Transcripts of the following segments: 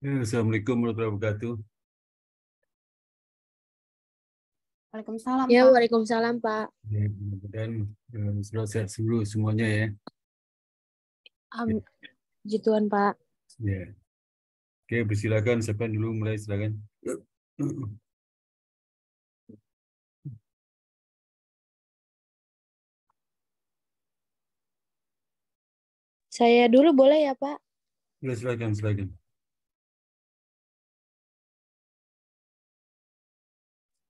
Eh, Assalamualaikum warahmatullahi wabarakatuh. Waalaikumsalam. Ya, Pak. waalaikumsalam Pak. Dan ya, mudah eh, selalu sehat seluruh semuanya ya. Um, Jituan Pak. Ya. Oke, bersilakan siapa dulu mulai silakan. Saya dulu boleh ya Pak? Boleh ya, silakan, silakan.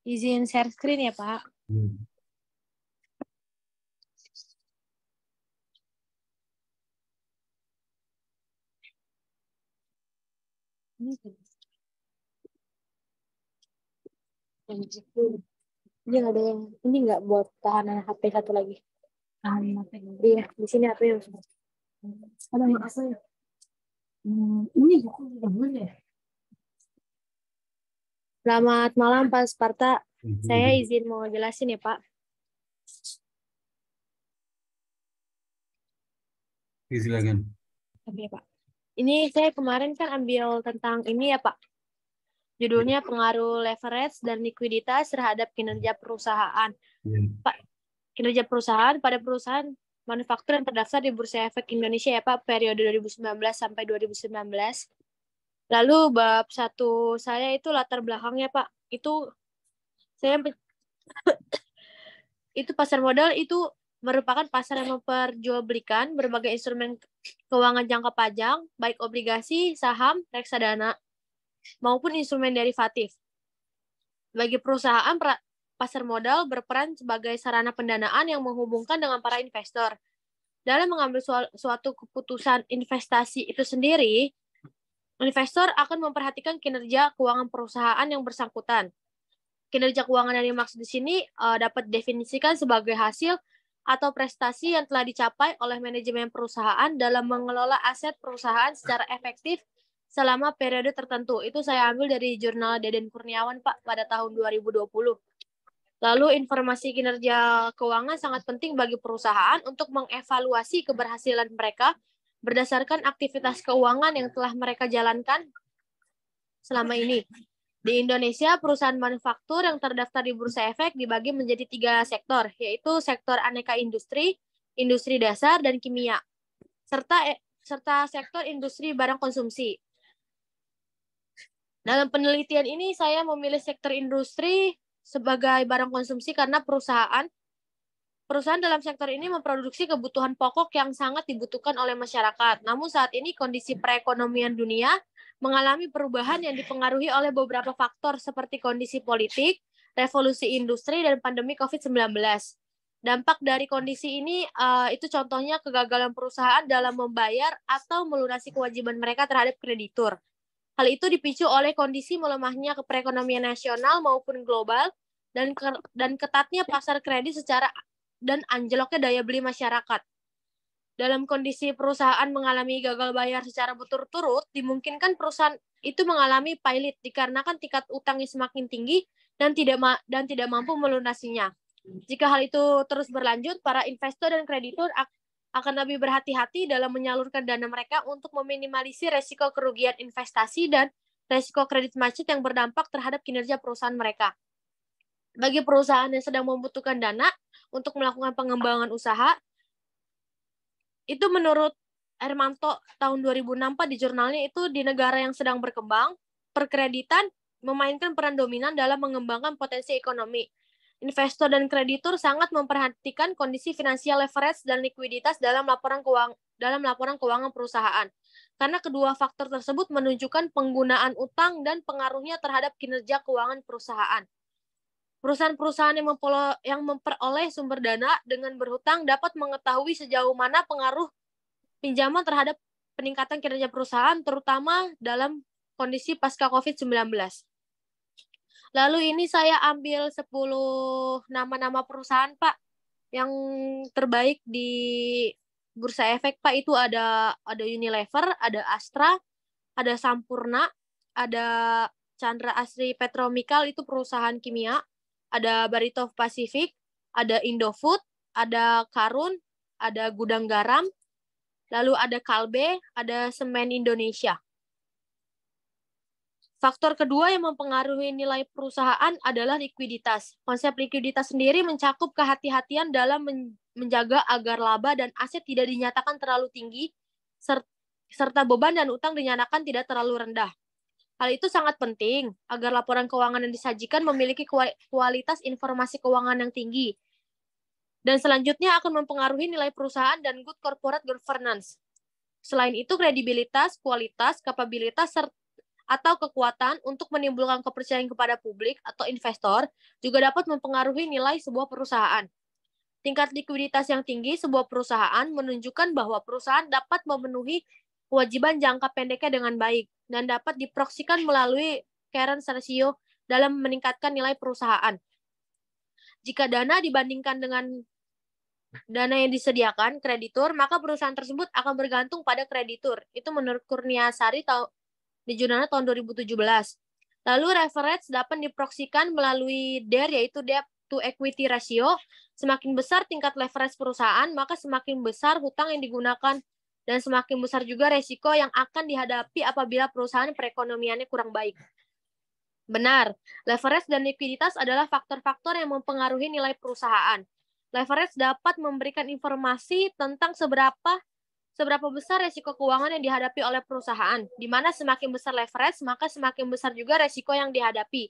Izin share screen ya, Pak. Hmm. Ini ada yang ini nggak buat tahanan HP satu lagi. Tahanan iya. HP. Iya, di sini HP yang ada apa ya? Hmm, ini buku mana ya? boleh. Selamat malam Pak Sparta. Mhm. Saya izin mau jelasin ya Pak. Silakan. Oke Pak. Ini saya kemarin kan ambil tentang ini ya Pak. Judulnya iya. pengaruh leverage dan likuiditas terhadap kinerja perusahaan. Ya. Pak, kinerja perusahaan pada perusahaan manufaktur yang terdaftar di Bursa Efek Indonesia ya Pak periode 2019 sampai 2019. Lalu bab satu saya itu latar belakangnya Pak. Itu saya itu pasar modal itu merupakan pasar yang memperjualbelikan berbagai instrumen keuangan jangka panjang, baik obligasi, saham, reksadana, maupun instrumen derivatif. Bagi perusahaan, pasar modal berperan sebagai sarana pendanaan yang menghubungkan dengan para investor. Dalam mengambil suatu keputusan investasi itu sendiri, Investor akan memperhatikan kinerja keuangan perusahaan yang bersangkutan. Kinerja keuangan yang dimaksud di sini uh, dapat definisikan sebagai hasil atau prestasi yang telah dicapai oleh manajemen perusahaan dalam mengelola aset perusahaan secara efektif selama periode tertentu. Itu saya ambil dari jurnal Deden Kurniawan, Pak, pada tahun 2020. Lalu informasi kinerja keuangan sangat penting bagi perusahaan untuk mengevaluasi keberhasilan mereka berdasarkan aktivitas keuangan yang telah mereka jalankan selama ini. Di Indonesia, perusahaan manufaktur yang terdaftar di Bursa Efek dibagi menjadi tiga sektor, yaitu sektor aneka industri, industri dasar, dan kimia, serta eh, serta sektor industri barang konsumsi. Dalam penelitian ini, saya memilih sektor industri sebagai barang konsumsi karena perusahaan Perusahaan dalam sektor ini memproduksi kebutuhan pokok yang sangat dibutuhkan oleh masyarakat. Namun saat ini kondisi perekonomian dunia mengalami perubahan yang dipengaruhi oleh beberapa faktor seperti kondisi politik, revolusi industri, dan pandemi COVID-19. Dampak dari kondisi ini uh, itu contohnya kegagalan perusahaan dalam membayar atau melunasi kewajiban mereka terhadap kreditur. Hal itu dipicu oleh kondisi melemahnya perekonomian nasional maupun global dan ke, dan ketatnya pasar kredit secara dan anjloknya daya beli masyarakat. Dalam kondisi perusahaan mengalami gagal bayar secara berturut-turut, dimungkinkan perusahaan itu mengalami pilot dikarenakan tingkat utangnya semakin tinggi dan tidak ma dan tidak mampu melunasinya. Jika hal itu terus berlanjut, para investor dan kreditur akan lebih berhati-hati dalam menyalurkan dana mereka untuk meminimalisir resiko kerugian investasi dan resiko kredit macet yang berdampak terhadap kinerja perusahaan mereka. Bagi perusahaan yang sedang membutuhkan dana, untuk melakukan pengembangan usaha. Itu menurut Ermanto tahun 2006 di jurnalnya itu di negara yang sedang berkembang, perkreditan memainkan peran dominan dalam mengembangkan potensi ekonomi. Investor dan kreditur sangat memperhatikan kondisi finansial leverage dan likuiditas dalam laporan keuangan dalam laporan keuangan perusahaan. Karena kedua faktor tersebut menunjukkan penggunaan utang dan pengaruhnya terhadap kinerja keuangan perusahaan. Perusahaan-perusahaan yang, yang memperoleh sumber dana dengan berhutang dapat mengetahui sejauh mana pengaruh pinjaman terhadap peningkatan kinerja perusahaan, terutama dalam kondisi pasca COVID-19. Lalu ini saya ambil 10 nama-nama perusahaan, Pak, yang terbaik di Bursa Efek, Pak, itu ada ada Unilever, ada Astra, ada Sampurna, ada Chandra Asri Petromikal itu perusahaan kimia, ada Barito Pacific, ada Indofood, ada Karun, ada Gudang Garam, lalu ada Kalbe, ada Semen Indonesia. Faktor kedua yang mempengaruhi nilai perusahaan adalah likuiditas. Konsep likuiditas sendiri mencakup kehati-hatian dalam menjaga agar laba dan aset tidak dinyatakan terlalu tinggi, serta beban dan utang dinyatakan tidak terlalu rendah. Hal itu sangat penting agar laporan keuangan yang disajikan memiliki kualitas informasi keuangan yang tinggi dan selanjutnya akan mempengaruhi nilai perusahaan dan good corporate governance. Selain itu, kredibilitas, kualitas, kapabilitas, atau kekuatan untuk menimbulkan kepercayaan kepada publik atau investor juga dapat mempengaruhi nilai sebuah perusahaan. Tingkat likuiditas yang tinggi sebuah perusahaan menunjukkan bahwa perusahaan dapat memenuhi kewajiban jangka pendeknya dengan baik dan dapat diproksikan melalui current ratio dalam meningkatkan nilai perusahaan. Jika dana dibandingkan dengan dana yang disediakan kreditur, maka perusahaan tersebut akan bergantung pada kreditur. Itu menurut Kurnia Sari di jurnal tahun 2017. Lalu reference dapat diproksikan melalui DER yaitu debt to equity ratio. Semakin besar tingkat leverage perusahaan, maka semakin besar hutang yang digunakan dan semakin besar juga resiko yang akan dihadapi apabila perusahaan perekonomiannya kurang baik. Benar, leverage dan likuiditas adalah faktor-faktor yang mempengaruhi nilai perusahaan. Leverage dapat memberikan informasi tentang seberapa seberapa besar resiko keuangan yang dihadapi oleh perusahaan, di mana semakin besar leverage, maka semakin besar juga resiko yang dihadapi.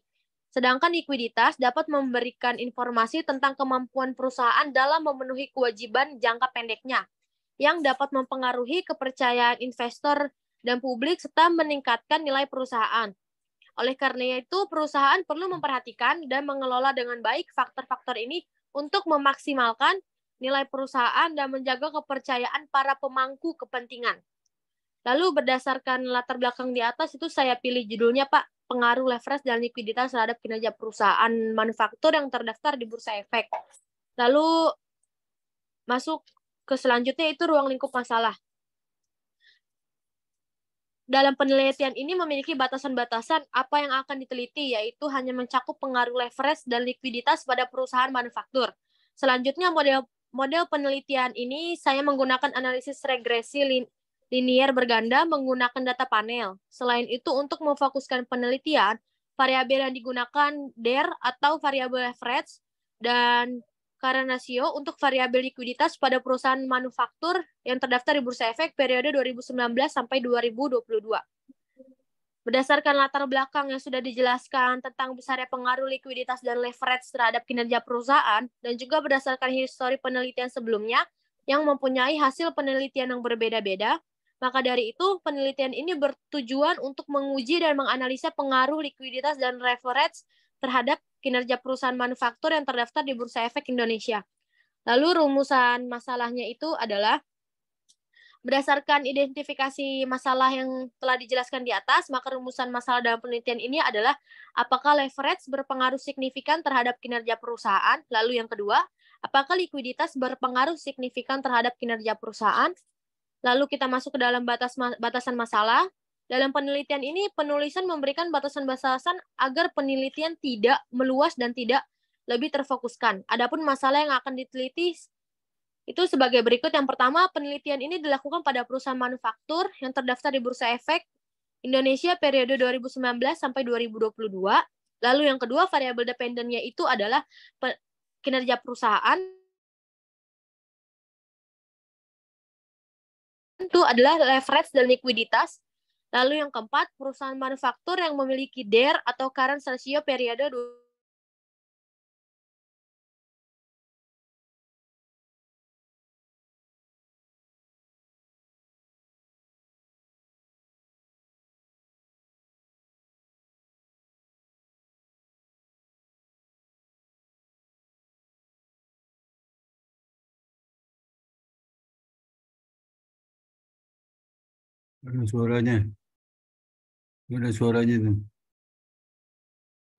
Sedangkan likuiditas dapat memberikan informasi tentang kemampuan perusahaan dalam memenuhi kewajiban jangka pendeknya, yang dapat mempengaruhi kepercayaan investor dan publik serta meningkatkan nilai perusahaan. Oleh karena itu, perusahaan perlu memperhatikan dan mengelola dengan baik faktor-faktor ini untuk memaksimalkan nilai perusahaan dan menjaga kepercayaan para pemangku kepentingan. Lalu berdasarkan latar belakang di atas itu saya pilih judulnya Pak, pengaruh leverage dan likuiditas terhadap kinerja perusahaan manufaktur yang terdaftar di Bursa Efek. Lalu masuk ke selanjutnya itu ruang lingkup masalah. Dalam penelitian ini memiliki batasan-batasan apa yang akan diteliti, yaitu hanya mencakup pengaruh leverage dan likuiditas pada perusahaan manufaktur. Selanjutnya, model model penelitian ini saya menggunakan analisis regresi lin, linier berganda menggunakan data panel. Selain itu, untuk memfokuskan penelitian, variabel yang digunakan DER atau variabel leverage dan karena sio e untuk variabel likuiditas pada perusahaan manufaktur yang terdaftar di Bursa Efek periode 2019 sampai 2022. Berdasarkan latar belakang yang sudah dijelaskan tentang besarnya pengaruh likuiditas dan leverage terhadap kinerja perusahaan, dan juga berdasarkan histori penelitian sebelumnya yang mempunyai hasil penelitian yang berbeda-beda, maka dari itu penelitian ini bertujuan untuk menguji dan menganalisa pengaruh likuiditas dan leverage terhadap kinerja perusahaan manufaktur yang terdaftar di Bursa Efek Indonesia. Lalu rumusan masalahnya itu adalah berdasarkan identifikasi masalah yang telah dijelaskan di atas, maka rumusan masalah dalam penelitian ini adalah apakah leverage berpengaruh signifikan terhadap kinerja perusahaan? Lalu yang kedua, apakah likuiditas berpengaruh signifikan terhadap kinerja perusahaan? Lalu kita masuk ke dalam batas batasan masalah. Dalam penelitian ini, penulisan memberikan batasan batasan agar penelitian tidak meluas dan tidak lebih terfokuskan. Adapun masalah yang akan diteliti itu sebagai berikut. Yang pertama, penelitian ini dilakukan pada perusahaan manufaktur yang terdaftar di Bursa Efek Indonesia periode 2019 sampai 2022. Lalu yang kedua, variabel dependennya itu adalah kinerja perusahaan. Itu adalah leverage dan likuiditas. Lalu yang keempat, perusahaan manufaktur yang memiliki DER atau current ratio periode 2 hmm, suaranya. Nggak ada suaranya itu.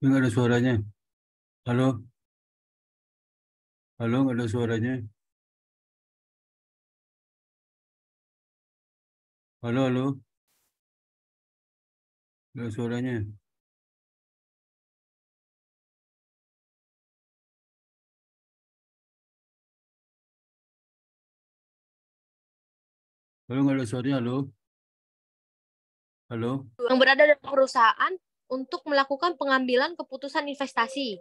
Nggak ada suaranya. Halo? Halo, nggak ada suaranya. Halo, halo. Nggak ada suaranya. Halo, nggak ada suaranya, halo. Halo. Yang berada dalam perusahaan untuk melakukan pengambilan keputusan investasi.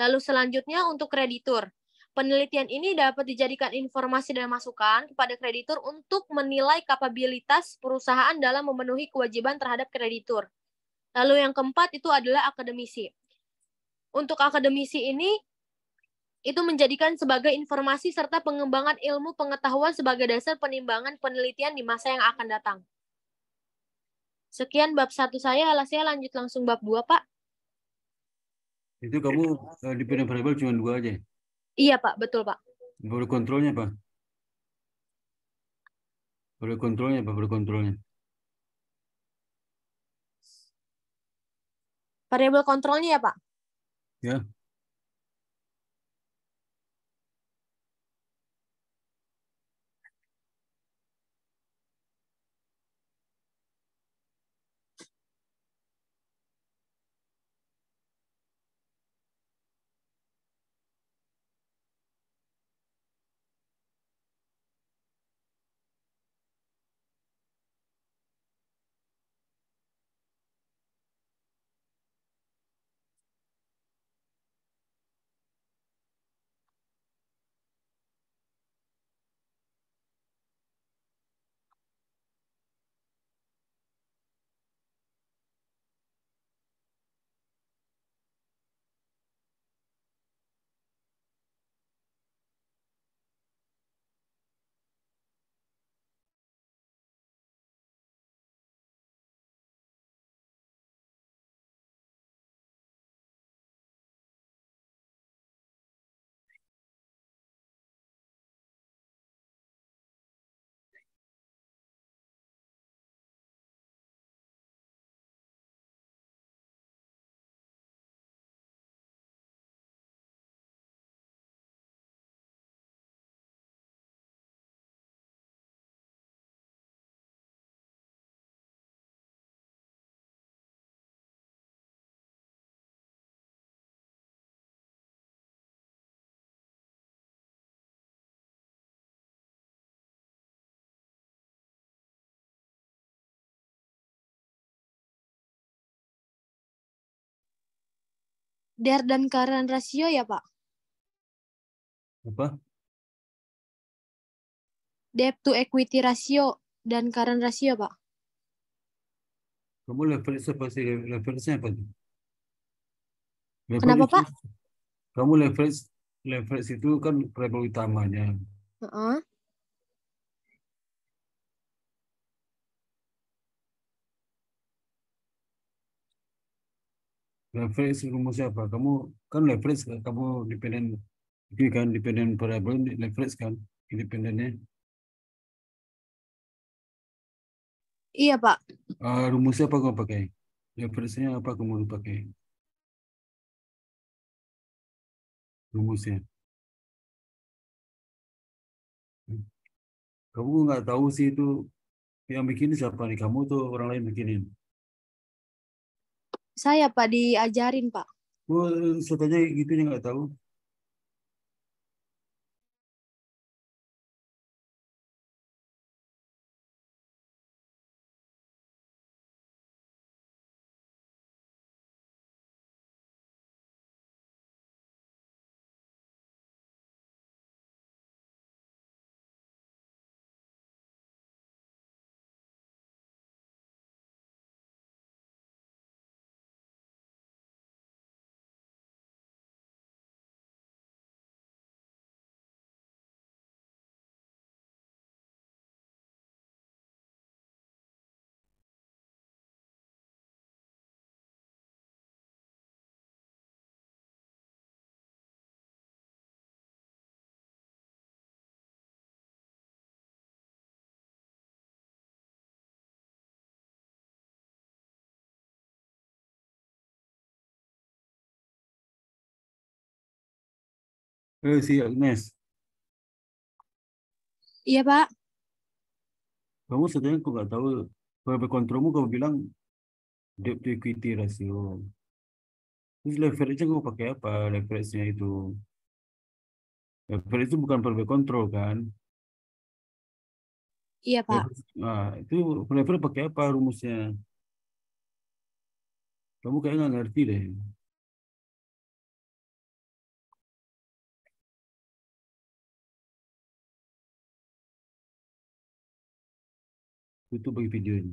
Lalu selanjutnya untuk kreditur. Penelitian ini dapat dijadikan informasi dan masukan kepada kreditur untuk menilai kapabilitas perusahaan dalam memenuhi kewajiban terhadap kreditur. Lalu yang keempat itu adalah akademisi. Untuk akademisi ini itu menjadikan sebagai informasi serta pengembangan ilmu pengetahuan sebagai dasar penimbangan penelitian di masa yang akan datang. Sekian bab satu saya, alasnya saya lanjut langsung bab dua, Pak. Itu kamu uh, di variabel cuma dua aja? Iya, Pak. Betul, Pak. Baru kontrolnya, Pak? Baru kontrolnya, Pak. Baru kontrolnya. Variabel kontrolnya ya, Pak? Ya. dare dan current rasio ya Pak? Apa? Debt to equity ratio dan current ratio Pak. Kamu apa sih leverage apa? Referensi, Kenapa Pak? Kamu leverage leverage itu kan level utamanya. Uh -uh. reference rumus siapa kamu kan leverage kan? kamu dependen itu kan dependen variable leverage kan independennya iya pak uh, eh, rumusnya siapa kamu pakai leverage-nya apa kamu pakai rumusnya kamu nggak tahu sih itu yang bikin siapa nih kamu tuh orang lain bikinin saya Pak diajarin Pak. Oh, saudaranya gitu nggak tahu. Eh, si Agnes. Iya, Pak. Kamu sebenarnya kok nggak tahu kontrolmu kamu bilang debt to equity ratio. Terus leverage-nya kamu pakai apa? Leverage-nya itu. Leverage itu bukan per kontrol kan? Iya, Pak. Nah, itu leverage pakai apa rumusnya? Kamu kayaknya nggak ngerti deh. youtube bagi video ini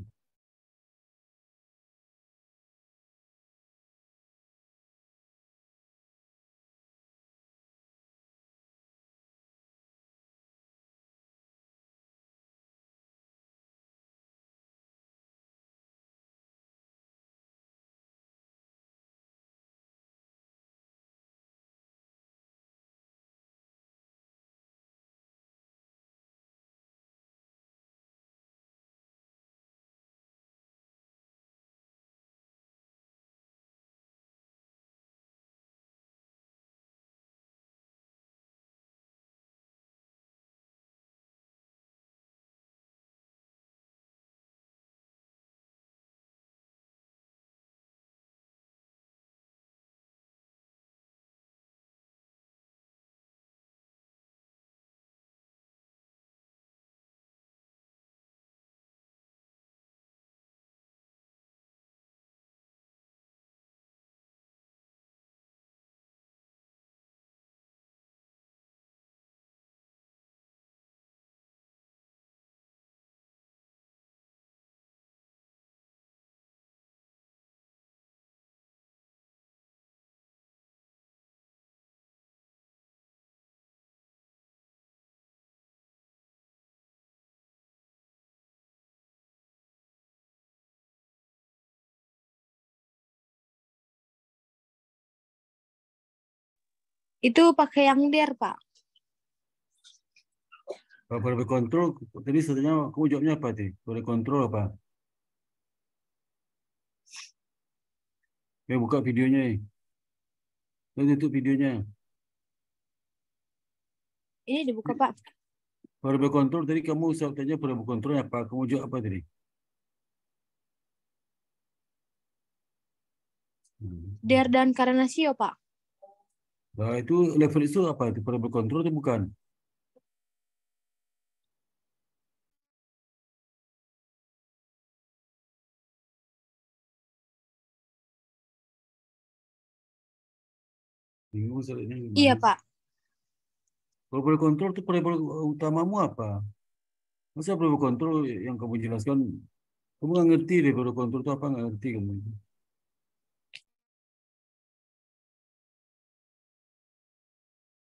Itu pakai yang der, Pak. Kalau boleh kontrol, tadi sebenarnya kamu jawabnya apa sih? Boleh kontrol apa? Ya buka videonya. Ya. Eh. tutup videonya. Ini dibuka Pak. Boleh kontrol, tadi kamu saya tanya kontrolnya apa? Kamu jawab apa tadi? Der dan karena sio Pak. Nah, itu level itu apa? Itu variable control itu bukan? Bingung Iya, Pak. Variable control itu variable utamamu apa? Masa variable control yang kamu jelaskan, kamu nggak ngerti deh variable control itu apa nggak ngerti kamu.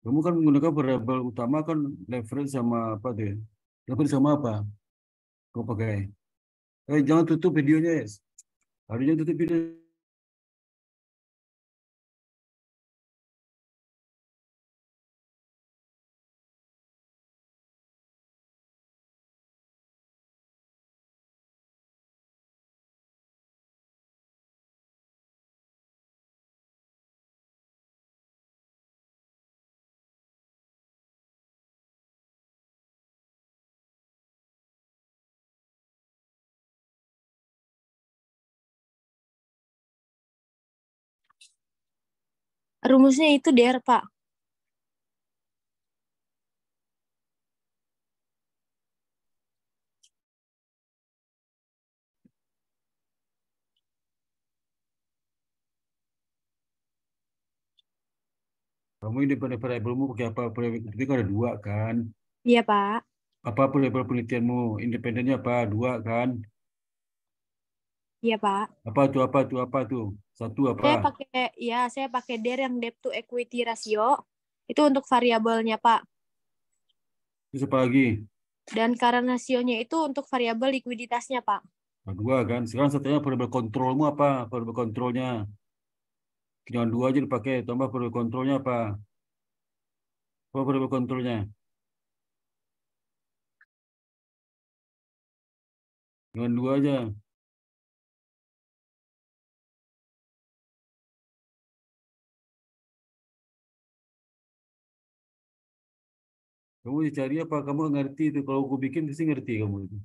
Kamu kan menggunakan variabel utama kan reference sama apa deh ya? Reference sama apa? Kau pakai. Eh jangan tutup videonya, Yes. Harusnya tutup video. Rumusnya itu der Pak. Kamu ini variabelmu pakai apa? Berarti kan ada dua kan? Iya, Pak. Apa variabel penelitianmu? Independennya apa? Dua kan? Iya Pak. Apa tuh apa tuh apa tuh? Satu apa? Saya pakai ya saya pakai DER yang debt to equity ratio itu untuk variabelnya Pak. Terus apa Dan karena rasionya itu untuk variabel likuiditasnya Pak. Nah, dua kan. Sekarang satunya variabel kontrolmu apa? Variabel kontrolnya. Jangan dua aja dipakai. Tambah variabel kontrolnya apa? Apa variabel kontrolnya? Jangan dua aja. Kamu cari apa? Kamu ngerti itu. Kalau aku bikin pasti ngerti kamu itu.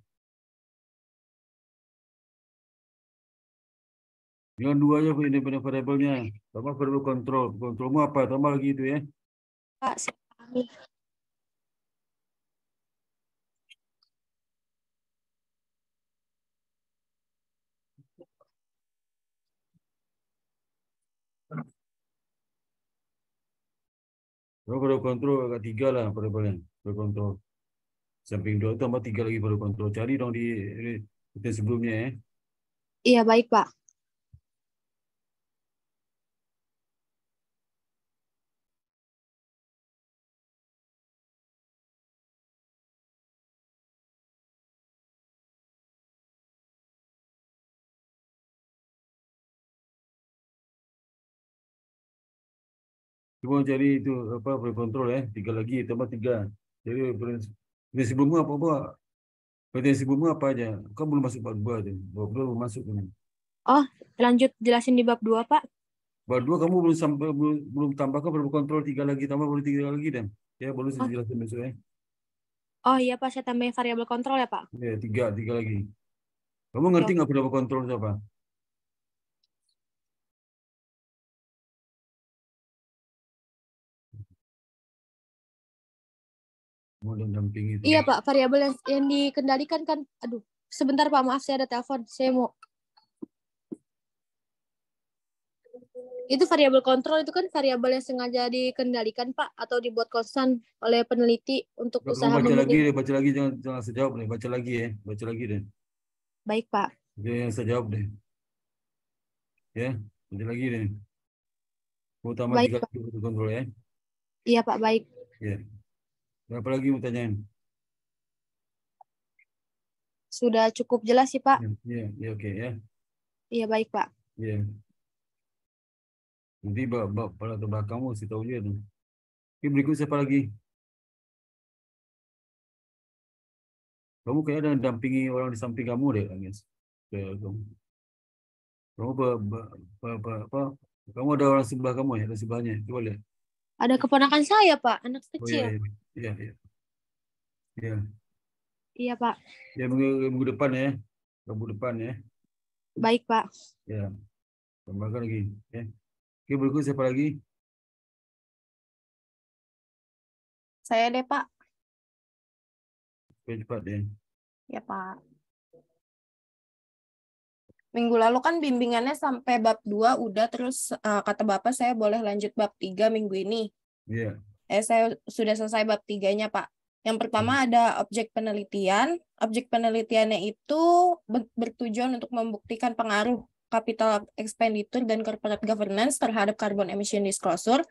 Yang dua aja independen variabelnya. Tambah perlu kontrol. Kontrolmu apa? Tambah lagi itu ya. Pak, saya Kalau baru kontrol agak tiga lah pada paling pada kontrol. Samping dua itu tambah tiga lagi pada kontrol. Cari dong di kita sebelumnya ya. Iya baik Pak. Cuma cari itu apa control ya, tiga lagi tambah tiga. Jadi prinsip sebelumnya apa apa? prinsip sebelumnya apa aja? Kamu belum masuk bab dua tuh. Bab dua belum masuk kan? Oh, lanjut jelasin di bab dua pak. Bab dua kamu belum sampai belum, belum tambahkan baru kontrol tiga lagi tambah boleh tiga lagi dan ya baru saya oh. jelasin besok ya. Oh iya pak, saya tambahin variabel kontrol ya pak. Ya tiga tiga lagi. Kamu ngerti iya. nggak berapa kontrol siapa? model damping itu. Iya ya? Pak, variabel yang, yang dikendalikan kan, aduh, sebentar Pak, maaf saya ada telepon, saya mau. Itu variabel kontrol itu kan variabel yang sengaja dikendalikan Pak atau dibuat konstan oleh peneliti untuk Bapak usaha. Baca lagi, deh, baca lagi jangan jangan saya jawab nih, baca lagi ya, baca lagi deh. Baik Pak. Dia yang saya jawab deh. Ya, baca lagi deh. Utama baik, juga kontrol ya. Iya Pak, baik. Ya. Berapa lagi mau tanyain? Sudah cukup jelas sih, Pak. Iya, ya, oke ya. Iya, baik, Pak. Iya. Nanti bapak pada kamu sih tahu juga tuh. Oke, berikutnya siapa lagi? Kamu kayak ada dampingi orang di samping kamu deh, Agnes. Kamu, kamu apa, apa, apa, apa, kamu ada orang sebelah kamu ya, ada sebelahnya. Coba lihat. Ada keponakan saya, Pak, anak kecil. Oh, iya, iya. iya. Iya, iya. Iya. Iya, Pak. Ya minggu, minggu depan ya. Minggu depan ya. Baik, Pak. Ya. Tambahkan lagi, ya. Oke, berikut siapa lagi? Saya deh, Pak. Oke, cepat deh. Ya, iya, Pak. Minggu lalu kan bimbingannya sampai bab 2 udah terus uh, kata Bapak saya boleh lanjut bab 3 minggu ini. Iya. Yeah eh saya sudah selesai bab tiganya Pak. Yang pertama hmm. ada objek penelitian. Objek penelitiannya itu bertujuan untuk membuktikan pengaruh capital expenditure dan corporate governance terhadap carbon emission disclosure.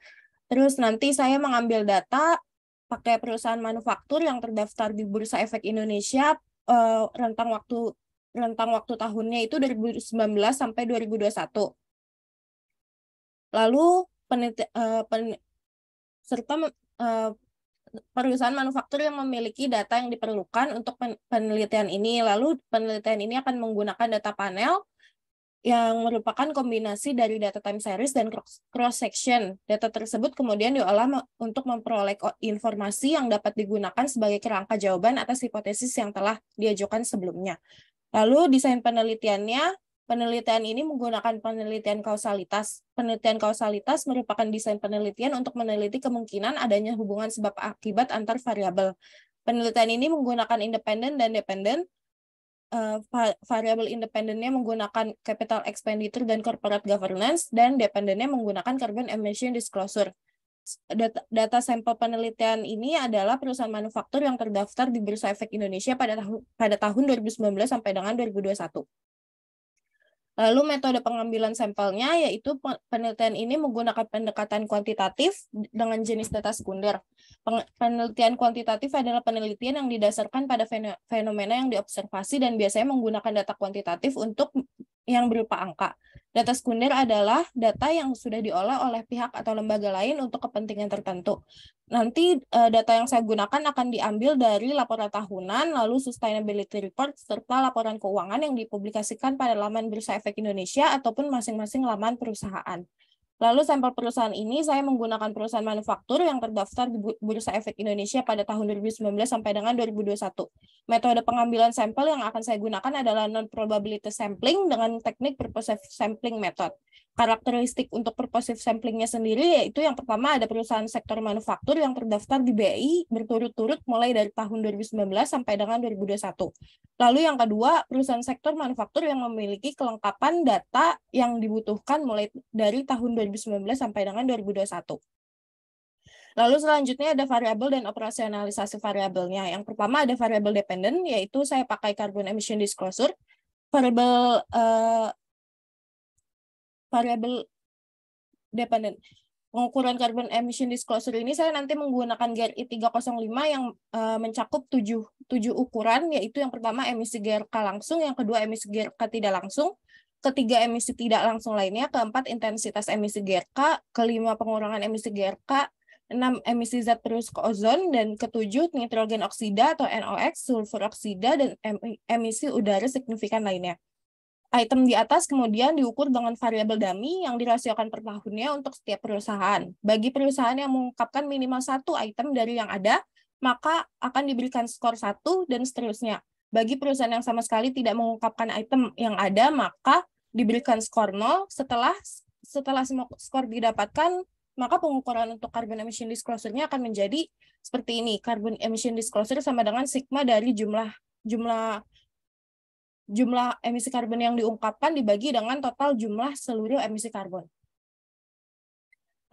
Terus nanti saya mengambil data pakai perusahaan manufaktur yang terdaftar di Bursa Efek Indonesia eh, rentang waktu rentang waktu tahunnya itu 2019 sampai 2021. Lalu eh, pen, serta uh, perusahaan manufaktur yang memiliki data yang diperlukan untuk penelitian ini. Lalu penelitian ini akan menggunakan data panel yang merupakan kombinasi dari data time series dan cross section. Data tersebut kemudian diolah untuk memperoleh informasi yang dapat digunakan sebagai kerangka jawaban atas hipotesis yang telah diajukan sebelumnya. Lalu desain penelitiannya Penelitian ini menggunakan penelitian kausalitas. Penelitian kausalitas merupakan desain penelitian untuk meneliti kemungkinan adanya hubungan sebab akibat antar variabel. Penelitian ini menggunakan independen dan dependen. Uh, variabel independennya menggunakan capital expenditure dan corporate governance, dan dependennya menggunakan carbon emission disclosure. Data, data sampel penelitian ini adalah perusahaan manufaktur yang terdaftar di Bursa Efek Indonesia pada, tahu, pada tahun 2019 sampai dengan 2021. Lalu metode pengambilan sampelnya yaitu penelitian ini menggunakan pendekatan kuantitatif dengan jenis data sekunder. Penelitian kuantitatif adalah penelitian yang didasarkan pada fenomena yang diobservasi dan biasanya menggunakan data kuantitatif untuk yang berupa angka. Data sekunder adalah data yang sudah diolah oleh pihak atau lembaga lain untuk kepentingan tertentu. Nanti eh, data yang saya gunakan akan diambil dari laporan tahunan, lalu sustainability report, serta laporan keuangan yang dipublikasikan pada laman Bursa Efek Indonesia ataupun masing-masing laman perusahaan. Lalu sampel perusahaan ini saya menggunakan perusahaan manufaktur yang terdaftar di Bursa Efek Indonesia pada tahun 2019 sampai dengan 2021. Metode pengambilan sampel yang akan saya gunakan adalah non probability sampling dengan teknik purposive sampling method karakteristik untuk purposive samplingnya sendiri yaitu yang pertama ada perusahaan sektor manufaktur yang terdaftar di BI berturut-turut mulai dari tahun 2019 sampai dengan 2021. Lalu yang kedua, perusahaan sektor manufaktur yang memiliki kelengkapan data yang dibutuhkan mulai dari tahun 2019 sampai dengan 2021. Lalu selanjutnya ada variabel dan operasionalisasi variabelnya. Yang pertama ada variabel dependent, yaitu saya pakai carbon emission disclosure. Variabel uh, variabel dependent. Pengukuran carbon emission disclosure ini saya nanti menggunakan GRI 305 yang uh, mencakup tujuh tujuh ukuran, yaitu yang pertama emisi GRK langsung, yang kedua emisi GRK tidak langsung, ketiga emisi tidak langsung lainnya, keempat intensitas emisi GRK, kelima pengurangan emisi GRK, enam emisi zat terus ozon, dan ketujuh nitrogen oksida atau NOx, sulfur oksida, dan emisi udara signifikan lainnya. Item di atas kemudian diukur dengan variabel dummy yang dirasiokan per tahunnya untuk setiap perusahaan. Bagi perusahaan yang mengungkapkan minimal satu item dari yang ada, maka akan diberikan skor satu dan seterusnya. Bagi perusahaan yang sama sekali tidak mengungkapkan item yang ada, maka diberikan skor nol. setelah setelah semua skor didapatkan maka pengukuran untuk carbon emission disclosure-nya akan menjadi seperti ini. Carbon emission disclosure sama dengan sigma dari jumlah jumlah jumlah emisi karbon yang diungkapkan dibagi dengan total jumlah seluruh emisi karbon.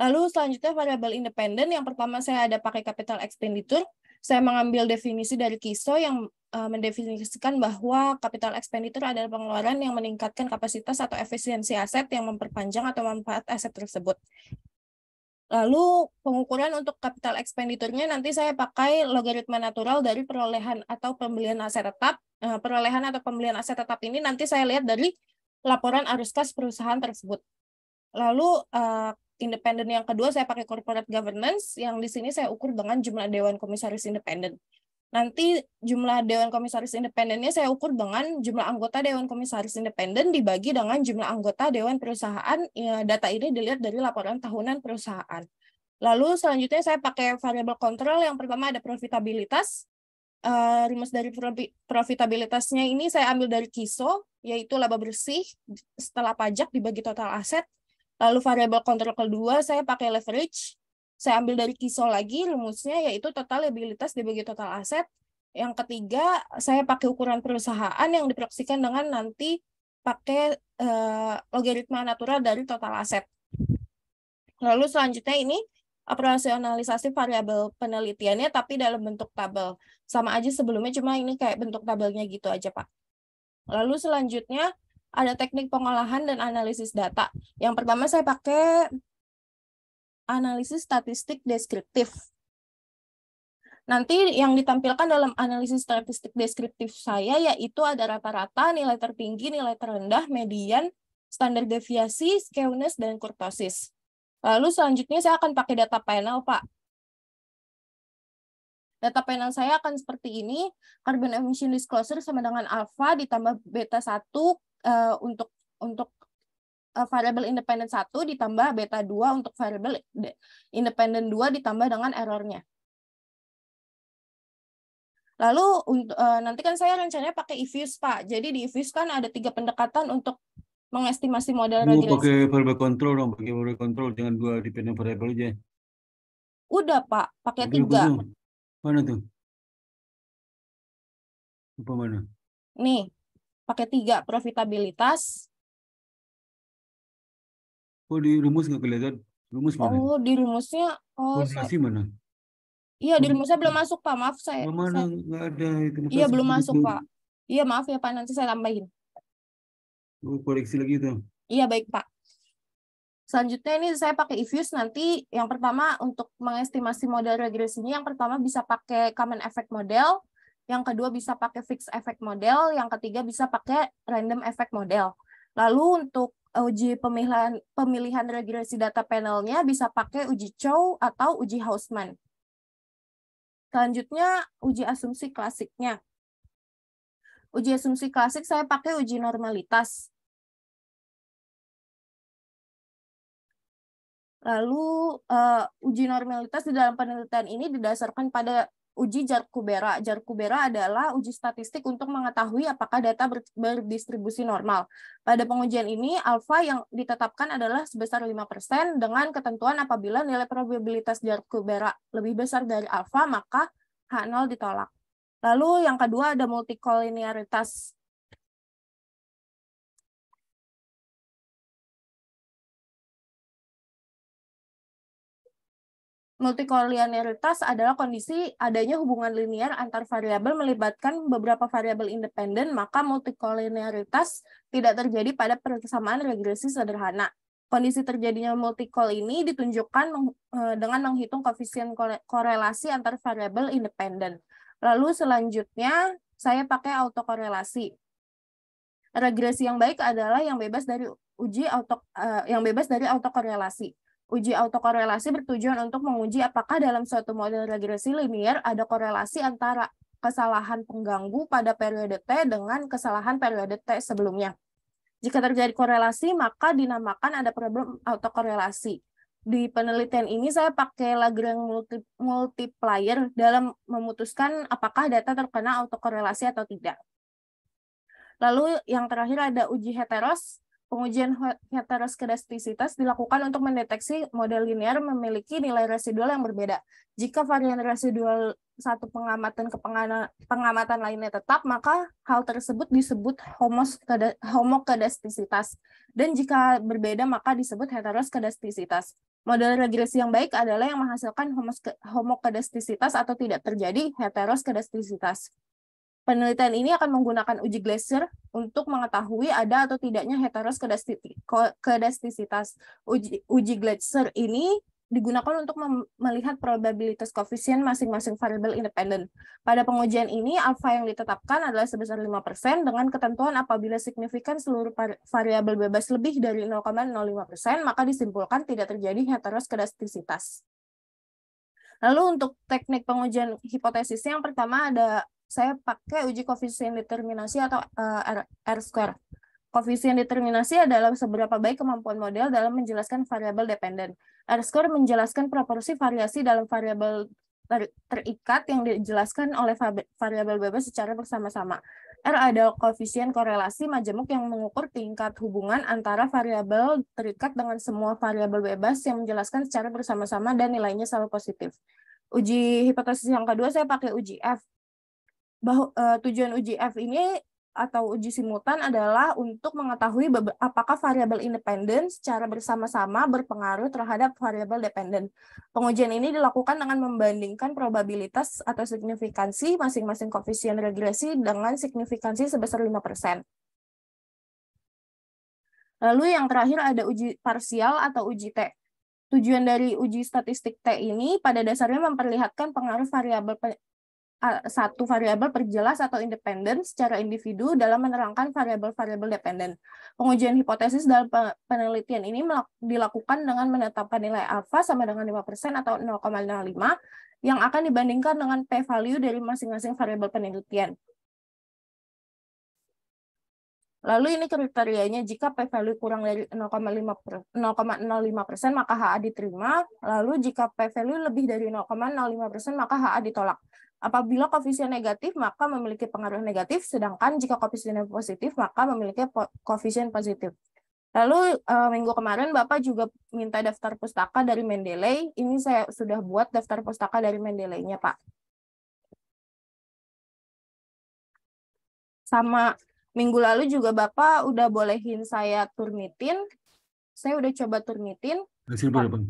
Lalu selanjutnya variabel independen yang pertama saya ada pakai capital expenditure. Saya mengambil definisi dari Kiso yang eh, mendefinisikan bahwa capital expenditure adalah pengeluaran yang meningkatkan kapasitas atau efisiensi aset yang memperpanjang atau manfaat aset tersebut. Lalu pengukuran untuk capital expenditure-nya nanti saya pakai logaritma natural dari perolehan atau pembelian aset tetap. Eh, perolehan atau pembelian aset tetap ini nanti saya lihat dari laporan arus kas perusahaan tersebut. Lalu eh, independen yang kedua saya pakai corporate governance yang di sini saya ukur dengan jumlah dewan komisaris independen nanti jumlah dewan komisaris independennya saya ukur dengan jumlah anggota dewan komisaris independen dibagi dengan jumlah anggota dewan perusahaan. Ya, data ini dilihat dari laporan tahunan perusahaan. Lalu selanjutnya saya pakai variable control yang pertama ada profitabilitas. Uh, rumus dari profitabilitasnya ini saya ambil dari KISO, yaitu laba bersih setelah pajak dibagi total aset. Lalu variable control kedua saya pakai leverage, saya ambil dari kiso lagi rumusnya yaitu total liabilitas dibagi total aset. Yang ketiga, saya pakai ukuran perusahaan yang diproksikan dengan nanti pakai uh, logaritma natural dari total aset. Lalu selanjutnya ini operasionalisasi variabel penelitiannya tapi dalam bentuk tabel. Sama aja sebelumnya cuma ini kayak bentuk tabelnya gitu aja, Pak. Lalu selanjutnya ada teknik pengolahan dan analisis data. Yang pertama saya pakai analisis statistik deskriptif. Nanti yang ditampilkan dalam analisis statistik deskriptif saya yaitu ada rata-rata, nilai tertinggi, nilai terendah, median, standar deviasi, skewness, dan kurtosis. Lalu selanjutnya saya akan pakai data panel, Pak. Data panel saya akan seperti ini, carbon emission disclosure sama dengan alpha ditambah beta 1 uh, eh, untuk untuk Eh, variable independen satu ditambah beta 2 untuk variable independen 2 ditambah dengan errornya. Lalu untuk eh, nanti kan saya rencananya pakai IFUS Pak. Jadi di IFUS kan ada tiga pendekatan untuk mengestimasi model regresi. pakai variable control dong, pakai variable control jangan dua dependent variable aja. Udah Pak, pakai tiga. Itu. Mana tuh? Apa mana? Nih, pakai tiga profitabilitas, Oh, di rumus nggak kelihatan? Rumus mana? Oh, di rumusnya. Oh, Korelasi saya... mana? Iya, di rumusnya belum masuk, Pak. Maaf saya. Oh, mana? Nggak ada itu. Iya, belum masuk, Pak. Iya, maaf ya, Pak. Nanti saya tambahin. Oh, koreksi lagi itu. Iya, baik, Pak. Selanjutnya ini saya pakai ifus nanti yang pertama untuk mengestimasi model regresinya yang pertama bisa pakai common effect model, yang kedua bisa pakai fixed effect model, yang ketiga bisa pakai random effect model. Lalu untuk uji pemilihan pemilihan regresi data panelnya bisa pakai uji Chow atau uji Hausman. Selanjutnya uji asumsi klasiknya. Uji asumsi klasik saya pakai uji normalitas. Lalu uh, uji normalitas di dalam penelitian ini didasarkan pada uji Jarkubera. Jarkubera adalah uji statistik untuk mengetahui apakah data ber, berdistribusi normal. Pada pengujian ini, alfa yang ditetapkan adalah sebesar 5% dengan ketentuan apabila nilai probabilitas Jarkubera lebih besar dari alfa, maka H0 ditolak. Lalu yang kedua ada multikolinearitas multikolinearitas adalah kondisi adanya hubungan linear antar variabel melibatkan beberapa variabel independen, maka multikolinearitas tidak terjadi pada persamaan regresi sederhana. Kondisi terjadinya multikol ini ditunjukkan eh, dengan menghitung koefisien korelasi antar variabel independen. Lalu selanjutnya saya pakai autokorelasi. Regresi yang baik adalah yang bebas dari uji auto uh, yang bebas dari autokorelasi. Uji autokorelasi bertujuan untuk menguji apakah dalam suatu model regresi linier ada korelasi antara kesalahan pengganggu pada periode T dengan kesalahan periode T sebelumnya. Jika terjadi korelasi, maka dinamakan ada problem autokorelasi. Di penelitian ini saya pakai Lagrange multi multiplier dalam memutuskan apakah data terkena autokorelasi atau tidak. Lalu yang terakhir ada uji heteros pengujian heteroskedastisitas dilakukan untuk mendeteksi model linear memiliki nilai residual yang berbeda. Jika varian residual satu pengamatan ke pengamatan lainnya tetap, maka hal tersebut disebut homokedastisitas. Dan jika berbeda, maka disebut heteroskedastisitas. Model regresi yang baik adalah yang menghasilkan homokedastisitas atau tidak terjadi heteroskedastisitas. Penelitian ini akan menggunakan uji Glaser untuk mengetahui ada atau tidaknya heteroskedastisitas. Uji, uji Glaser ini digunakan untuk melihat probabilitas koefisien masing-masing variabel independen. Pada pengujian ini, alfa yang ditetapkan adalah sebesar 5% dengan ketentuan apabila signifikan seluruh variabel bebas lebih dari 0,05%, maka disimpulkan tidak terjadi heteroskedastisitas. Lalu untuk teknik pengujian hipotesisnya yang pertama ada saya pakai uji koefisien determinasi atau uh, R, R square. Koefisien determinasi adalah seberapa baik kemampuan model dalam menjelaskan variabel dependen. R score menjelaskan proporsi variasi dalam variabel ter terikat yang dijelaskan oleh variabel bebas secara bersama-sama. R adalah koefisien korelasi majemuk yang mengukur tingkat hubungan antara variabel terikat dengan semua variabel bebas yang menjelaskan secara bersama-sama dan nilainya selalu positif. Uji hipotesis yang kedua saya pakai uji F bahwa uh, eh, tujuan uji ini atau uji simultan adalah untuk mengetahui apakah variabel independen secara bersama-sama berpengaruh terhadap variabel dependen. Pengujian ini dilakukan dengan membandingkan probabilitas atau signifikansi masing-masing koefisien regresi dengan signifikansi sebesar 5%. Lalu yang terakhir ada uji parsial atau uji T. Tujuan dari uji statistik T ini pada dasarnya memperlihatkan pengaruh variabel satu variabel perjelas atau independen secara individu dalam menerangkan variabel-variabel dependen. Pengujian hipotesis dalam penelitian ini dilakukan dengan menetapkan nilai alfa sama dengan 5% atau 0,05 yang akan dibandingkan dengan p-value dari masing-masing variabel penelitian. Lalu ini kriterianya jika p-value kurang dari 0,05 maka HA diterima. Lalu jika p-value lebih dari 0,05 maka HA ditolak. Apabila koefisien negatif, maka memiliki pengaruh negatif, sedangkan jika koefisien positif, maka memiliki koefisien positif. Lalu e, minggu kemarin Bapak juga minta daftar pustaka dari Mendeley. Ini saya sudah buat daftar pustaka dari Mendeley-nya, Pak. Sama minggu lalu juga Bapak udah bolehin saya turnitin. Saya udah coba turnitin. Hasil berapa?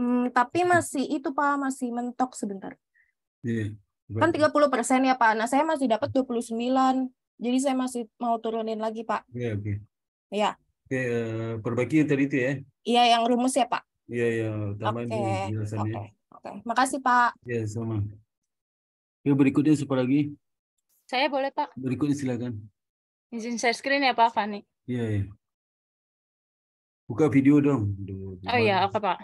Hmm, tapi masih itu Pak, masih mentok sebentar. Yeah kan 30 persen ya Pak. Nah saya masih dapat 29. Jadi saya masih mau turunin lagi Pak. Iya, oke okay, iya. oke. Okay. Ya. Oke okay, uh, perbaiki yang tadi itu ya. Iya yang rumus ya Pak. Iya iya tambahin Oke. Oke. Terima Makasih Pak. Iya yeah, sama. Ya berikutnya siapa lagi? Saya boleh Pak. Berikutnya silakan. Izin share screen ya Pak Fani. Iya. Yeah, Buka video dong. oh iya oke Pak.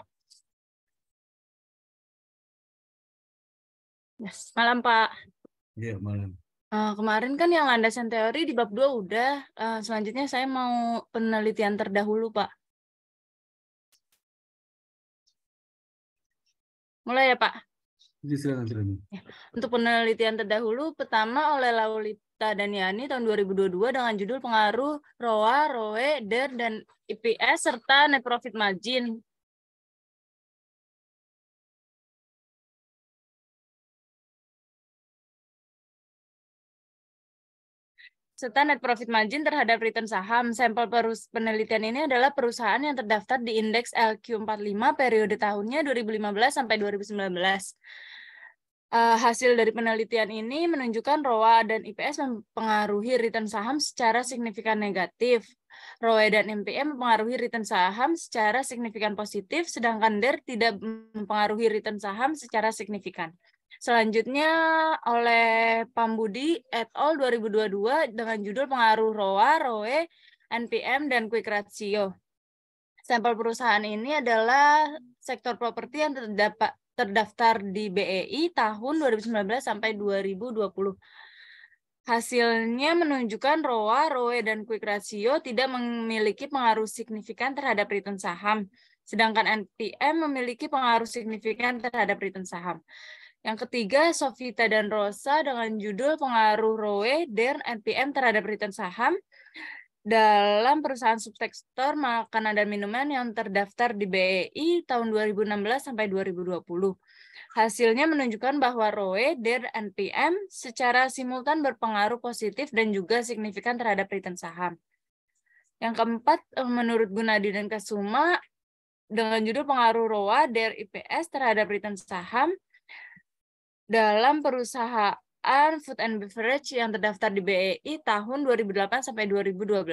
Yes. Malam, Pak. Iya, malam. Uh, kemarin kan yang landasan teori di bab 2 udah. Uh, selanjutnya saya mau penelitian terdahulu, Pak. Mulai ya, Pak? Iya, silakan, silakan. Ya. Untuk penelitian terdahulu, pertama oleh Laulita dan Yani tahun 2022 dengan judul pengaruh ROA, ROE, DER, dan IPS, serta net profit margin serta net profit margin terhadap return saham. Sampel penelitian ini adalah perusahaan yang terdaftar di indeks LQ45 periode tahunnya 2015 sampai 2019. Uh, eh, hasil dari penelitian ini menunjukkan ROA dan IPS mempengaruhi return saham secara signifikan negatif. ROE dan MPM mempengaruhi return saham secara signifikan positif, sedangkan DER tidak mempengaruhi return saham secara signifikan. Selanjutnya oleh Pambudi et al. 2022 dengan judul Pengaruh ROA, ROE, NPM, dan Quick Ratio. Sampel perusahaan ini adalah sektor properti yang terdapat terdaftar di BEI tahun 2019 sampai 2020. Hasilnya menunjukkan ROA, ROE, dan Quick Ratio tidak memiliki pengaruh signifikan terhadap return saham, sedangkan NPM memiliki pengaruh signifikan terhadap return saham. Yang ketiga, Sofita dan Rosa dengan judul Pengaruh ROE, dan NPM terhadap return saham dalam perusahaan subsektor makanan dan minuman yang terdaftar di BEI tahun 2016 sampai 2020. Hasilnya menunjukkan bahwa ROE, dan NPM secara simultan berpengaruh positif dan juga signifikan terhadap return saham. Yang keempat, eh, menurut Gunadi dan Kasuma, dengan judul pengaruh ROA, dan IPS terhadap return saham, dalam perusahaan Food and Beverage yang terdaftar di BEI tahun 2008 sampai 2012.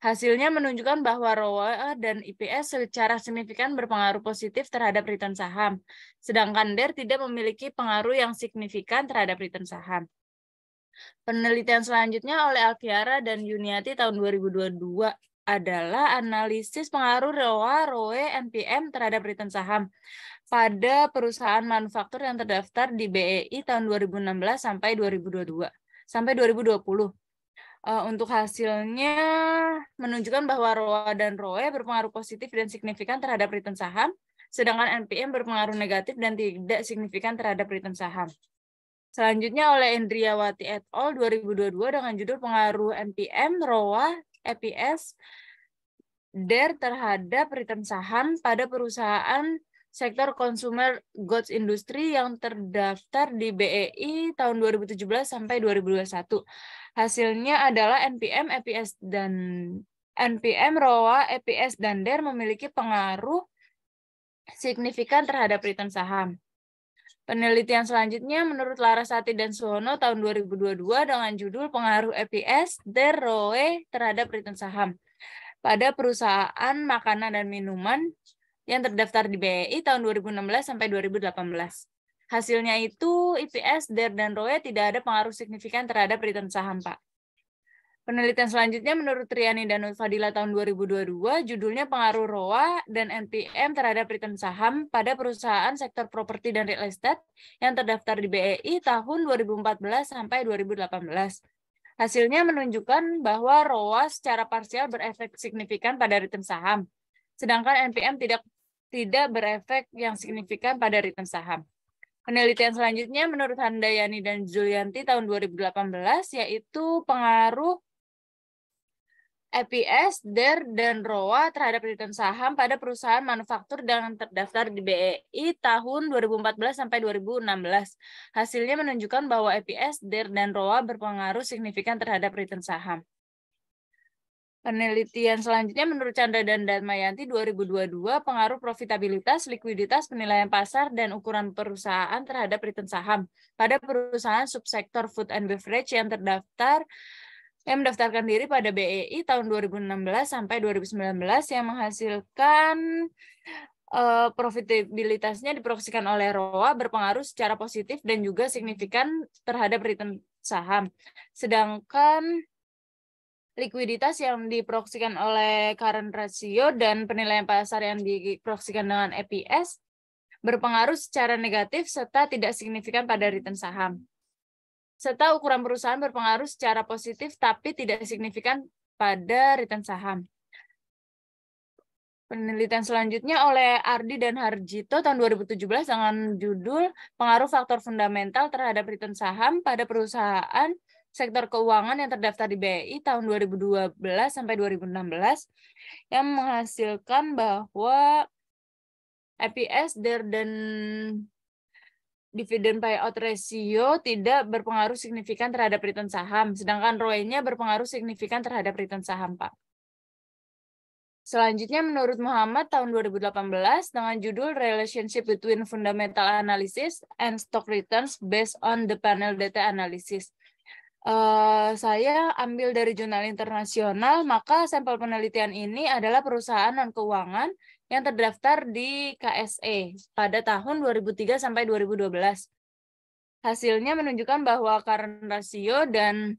Hasilnya menunjukkan bahwa ROA dan IPS secara signifikan berpengaruh positif terhadap return saham, sedangkan DER tidak memiliki pengaruh yang signifikan terhadap return saham. Penelitian selanjutnya oleh Alfiara dan Yuniati tahun 2022 adalah analisis pengaruh ROA, ROE, NPM terhadap return saham pada perusahaan manufaktur yang terdaftar di BEI tahun 2016 sampai 2022 sampai 2020. Uh, eh, untuk hasilnya menunjukkan bahwa ROA dan ROE berpengaruh positif dan signifikan terhadap return saham, sedangkan NPM berpengaruh negatif dan tidak signifikan terhadap return saham. Selanjutnya oleh Indriawati et al. 2022 dengan judul pengaruh NPM, ROA, EPS, DER terhadap return saham pada perusahaan sektor consumer goods industry yang terdaftar di BEI tahun 2017 sampai 2021. Hasilnya adalah NPM, EPS dan NPM, ROA, EPS dan DER memiliki pengaruh signifikan terhadap return saham. Penelitian selanjutnya menurut Larasati dan Suhono tahun 2022 dengan judul Pengaruh EPS DER ROE terhadap return saham pada perusahaan makanan dan minuman yang terdaftar di BEI tahun 2016 sampai 2018. Hasilnya itu IPS, DER, dan ROE tidak ada pengaruh signifikan terhadap return saham, Pak. Penelitian selanjutnya menurut Triani dan Fadila tahun 2022, judulnya pengaruh ROA dan NPM terhadap return saham pada perusahaan sektor properti dan real estate yang terdaftar di BEI tahun 2014 sampai 2018. Hasilnya menunjukkan bahwa ROA secara parsial berefek signifikan pada return saham, sedangkan NPM tidak tidak berefek yang signifikan pada return saham. Penelitian selanjutnya menurut Handayani dan Julianti tahun 2018 yaitu pengaruh EPS, DER, dan ROA terhadap return saham pada perusahaan manufaktur dan terdaftar di BEI tahun 2014 sampai 2016. Hasilnya menunjukkan bahwa EPS, DER, dan ROA berpengaruh signifikan terhadap return saham. Penelitian selanjutnya menurut Chandra dan Damayanti 2022 pengaruh profitabilitas, likuiditas, penilaian pasar, dan ukuran perusahaan terhadap return saham pada perusahaan subsektor food and beverage yang terdaftar yang mendaftarkan diri pada BEI tahun 2016 sampai 2019 yang menghasilkan uh, profitabilitasnya diproksikan oleh ROA berpengaruh secara positif dan juga signifikan terhadap return saham. Sedangkan likuiditas yang diproksikan oleh current ratio dan penilaian pasar yang diproksikan dengan EPS berpengaruh secara negatif serta tidak signifikan pada return saham. Serta ukuran perusahaan berpengaruh secara positif tapi tidak signifikan pada return saham. Penelitian selanjutnya oleh Ardi dan Harjito tahun 2017 dengan judul Pengaruh Faktor Fundamental Terhadap Return Saham pada Perusahaan sektor keuangan yang terdaftar di BI tahun 2012 sampai 2016 yang menghasilkan bahwa EPS dan Dividend payout ratio tidak berpengaruh signifikan terhadap return saham, sedangkan ROE-nya berpengaruh signifikan terhadap return saham, Pak. Selanjutnya, menurut Muhammad, tahun 2018 dengan judul Relationship Between Fundamental Analysis and Stock Returns Based on the Panel Data Analysis. Eh, saya ambil dari jurnal internasional, maka sampel penelitian ini adalah perusahaan non keuangan yang terdaftar di KSE pada tahun 2003 sampai 2012. Hasilnya menunjukkan bahwa current rasio dan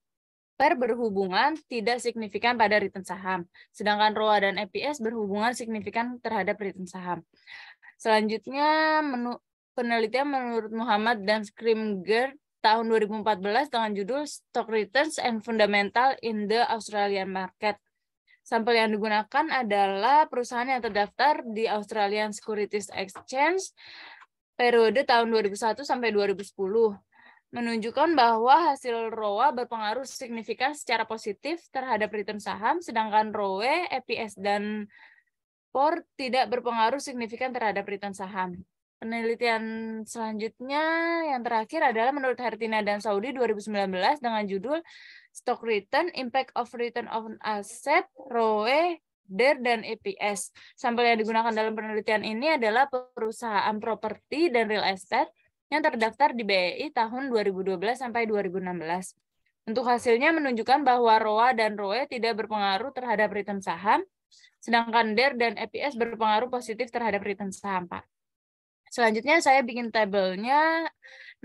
per berhubungan tidak signifikan pada return saham, sedangkan ROA dan EPS berhubungan signifikan terhadap return saham. Selanjutnya, penelitian menurut Muhammad dan Skrimger tahun 2014 dengan judul Stock Returns and Fundamental in the Australian Market. Sampel yang digunakan adalah perusahaan yang terdaftar di Australian Securities Exchange periode tahun 2001 sampai 2010 menunjukkan bahwa hasil ROA berpengaruh signifikan secara positif terhadap return saham, sedangkan ROE, EPS, dan POR tidak berpengaruh signifikan terhadap return saham. Penelitian selanjutnya yang terakhir adalah menurut Hartina dan Saudi 2019 dengan judul Stock Return, Impact of Return of Asset, ROE, DER, dan EPS. Sampel yang digunakan dalam penelitian ini adalah perusahaan properti dan real estate yang terdaftar di BEI tahun 2012 sampai 2016. Untuk hasilnya menunjukkan bahwa ROA dan ROE tidak berpengaruh terhadap return saham, sedangkan DER dan EPS berpengaruh positif terhadap return saham, Pak. Selanjutnya saya bikin tabelnya,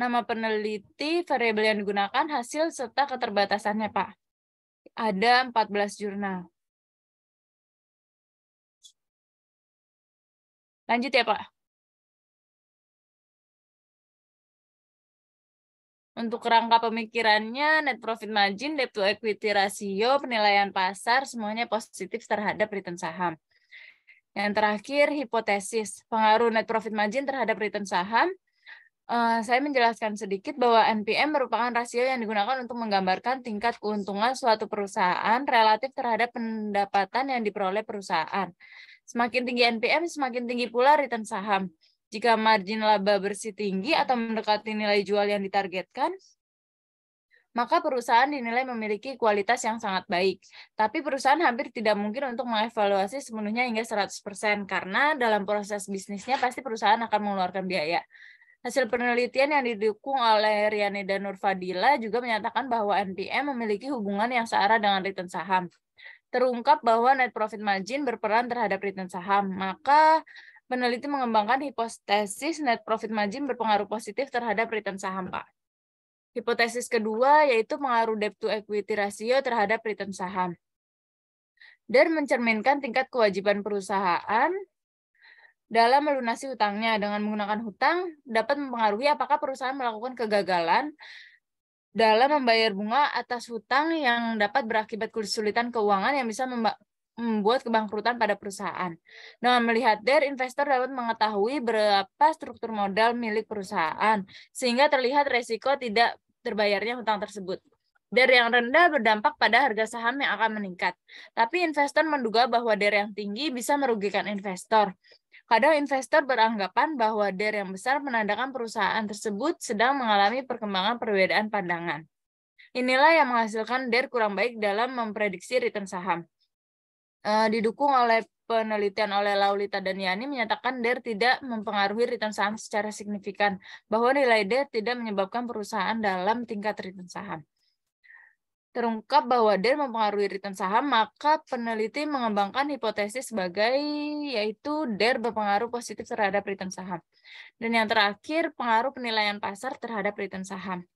nama peneliti, variabel yang digunakan, hasil, serta keterbatasannya, Pak. Ada 14 jurnal. Lanjut ya, Pak. Untuk rangka pemikirannya, net profit margin, debt to equity ratio, penilaian pasar, semuanya positif terhadap return saham. Yang terakhir, hipotesis pengaruh net profit margin terhadap return saham. Uh, saya menjelaskan sedikit bahwa NPM merupakan rasio yang digunakan untuk menggambarkan tingkat keuntungan suatu perusahaan relatif terhadap pendapatan yang diperoleh perusahaan. Semakin tinggi NPM, semakin tinggi pula return saham. Jika margin laba bersih tinggi atau mendekati nilai jual yang ditargetkan, maka perusahaan dinilai memiliki kualitas yang sangat baik. Tapi perusahaan hampir tidak mungkin untuk mengevaluasi sepenuhnya hingga 100% karena dalam proses bisnisnya pasti perusahaan akan mengeluarkan biaya. Hasil penelitian yang didukung oleh Riani dan Nurfadila juga menyatakan bahwa NPM memiliki hubungan yang searah dengan return saham. Terungkap bahwa net profit margin berperan terhadap return saham, maka peneliti mengembangkan hipotesis net profit margin berpengaruh positif terhadap return saham, Pak. Hipotesis kedua yaitu pengaruh debt to equity ratio terhadap return saham. Dan mencerminkan tingkat kewajiban perusahaan dalam melunasi hutangnya dengan menggunakan hutang dapat mempengaruhi apakah perusahaan melakukan kegagalan dalam membayar bunga atas hutang yang dapat berakibat kesulitan keuangan yang bisa membuat kebangkrutan pada perusahaan. Dengan melihat DER, investor dapat mengetahui berapa struktur modal milik perusahaan, sehingga terlihat resiko tidak terbayarnya hutang tersebut. Dari yang rendah berdampak pada harga saham yang akan meningkat. Tapi investor menduga bahwa der yang tinggi bisa merugikan investor. Kadang investor beranggapan bahwa DER yang besar menandakan perusahaan tersebut sedang mengalami perkembangan perbedaan pandangan. Inilah yang menghasilkan DER kurang baik dalam memprediksi return saham. Eh, didukung oleh penelitian oleh Laulita dan Yani menyatakan DER tidak mempengaruhi return saham secara signifikan, bahwa nilai DER tidak menyebabkan perusahaan dalam tingkat return saham. Terungkap bahwa DER mempengaruhi return saham, maka peneliti mengembangkan hipotesis sebagai yaitu DER berpengaruh positif terhadap return saham. Dan yang terakhir, pengaruh penilaian pasar terhadap return saham.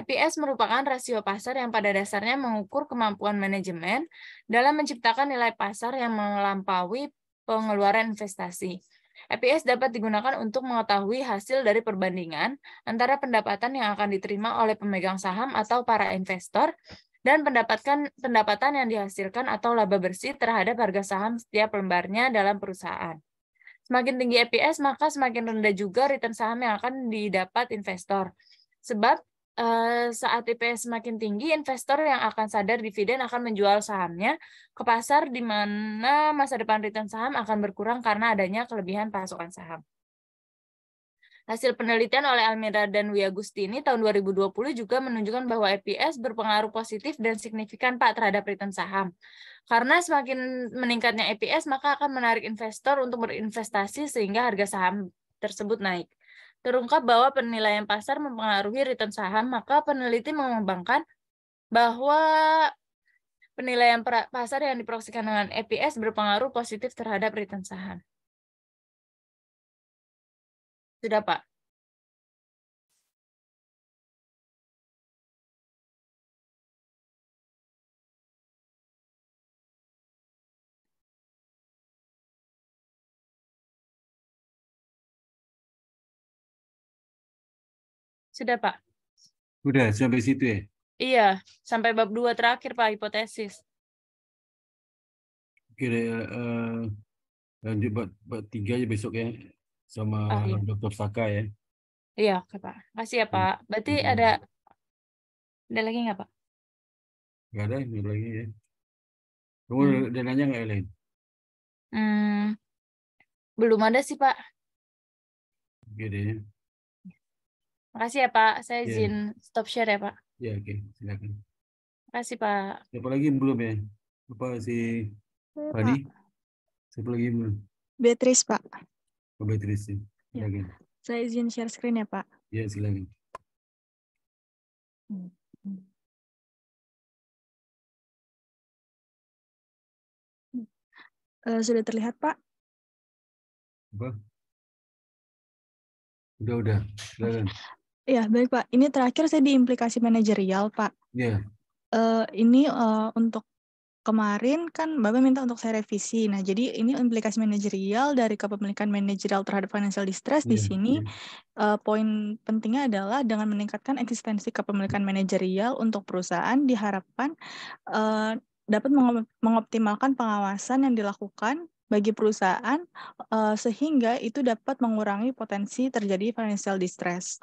EPS merupakan rasio pasar yang pada dasarnya mengukur kemampuan manajemen dalam menciptakan nilai pasar yang melampaui pengeluaran investasi. EPS dapat digunakan untuk mengetahui hasil dari perbandingan antara pendapatan yang akan diterima oleh pemegang saham atau para investor dan pendapatkan pendapatan yang dihasilkan atau laba bersih terhadap harga saham setiap lembarnya dalam perusahaan. Semakin tinggi EPS, maka semakin rendah juga return saham yang akan didapat investor. Sebab Eh, saat IPS semakin tinggi, investor yang akan sadar dividen akan menjual sahamnya ke pasar di mana masa depan return saham akan berkurang karena adanya kelebihan pasokan saham. Hasil penelitian oleh Almira dan Wi ini tahun 2020 juga menunjukkan bahwa EPS berpengaruh positif dan signifikan Pak terhadap return saham. Karena semakin meningkatnya EPS maka akan menarik investor untuk berinvestasi sehingga harga saham tersebut naik terungkap bahwa penilaian pasar mempengaruhi return saham, maka peneliti mengembangkan bahwa penilaian pasar yang diproksikan dengan EPS berpengaruh positif terhadap return saham. Sudah, Pak. Sudah, Pak. sudah sampai situ ya? Iya, sampai bab dua terakhir, Pak, hipotesis. Oke, uh, lanjut bab, bab tiga aja besok ya, sama ah, iya. Dr. Saka ya. Iya, oke, Pak. Makasih ya, Pak. Berarti hmm. ada ada lagi nggak, Pak? Nggak ada, nggak lagi ya. Kamu hmm. ada nanya nggak, Elaine? Hmm, belum ada sih, Pak. Gede deh. Makasih ya Pak, saya iya. izin stop share ya Pak. Ya yeah, oke, okay. silakan. Makasih Pak. Siapa lagi belum ya? Apa si ya, Siapa lagi belum? Beatrice Pak. Oh, Beatrice, ya. Iya. silakan. Ya. Saya izin share screen ya Pak. Ya yeah, silakan. Hmm. sudah terlihat, Pak? Apa? Udah, udah. Silakan. Ya, baik Pak. Ini terakhir saya di implikasi manajerial, Pak. Iya. Uh, ini uh, untuk kemarin kan Bapak minta untuk saya revisi. Nah, jadi ini implikasi manajerial dari kepemilikan manajerial terhadap financial distress yeah, di iya, sini yeah. Iya. uh, poin pentingnya adalah dengan meningkatkan eksistensi kepemilikan manajerial untuk perusahaan diharapkan uh, dapat mengop mengoptimalkan pengawasan yang dilakukan bagi perusahaan sehingga itu dapat mengurangi potensi terjadi financial distress.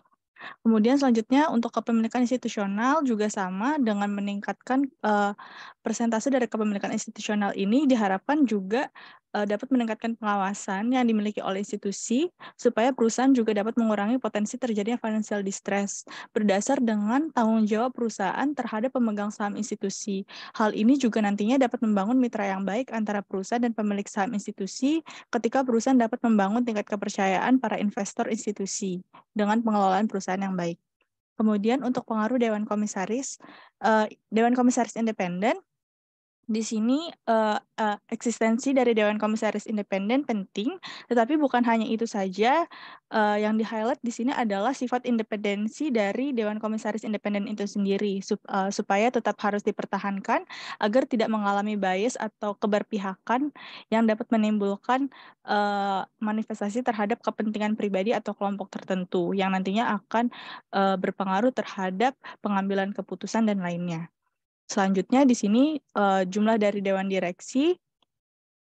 Kemudian selanjutnya untuk kepemilikan institusional juga sama dengan meningkatkan uh, persentase dari kepemilikan institusional ini diharapkan juga uh, dapat meningkatkan pengawasan yang dimiliki oleh institusi supaya perusahaan juga dapat mengurangi potensi terjadinya financial distress berdasar dengan tanggung jawab perusahaan terhadap pemegang saham institusi. Hal ini juga nantinya dapat membangun mitra yang baik antara perusahaan dan pemilik saham institusi ketika perusahaan dapat membangun tingkat kepercayaan para investor institusi dengan pengelolaan perusahaan yang baik. Kemudian untuk pengaruh Dewan Komisaris, eh, Dewan Komisaris Independen di sini uh, uh, eksistensi dari dewan komisaris independen penting, tetapi bukan hanya itu saja. Uh, yang di highlight di sini adalah sifat independensi dari dewan komisaris independen itu sendiri, sup, uh, supaya tetap harus dipertahankan agar tidak mengalami bias atau keberpihakan yang dapat menimbulkan uh, manifestasi terhadap kepentingan pribadi atau kelompok tertentu, yang nantinya akan uh, berpengaruh terhadap pengambilan keputusan dan lainnya. Selanjutnya di sini uh, jumlah dari dewan direksi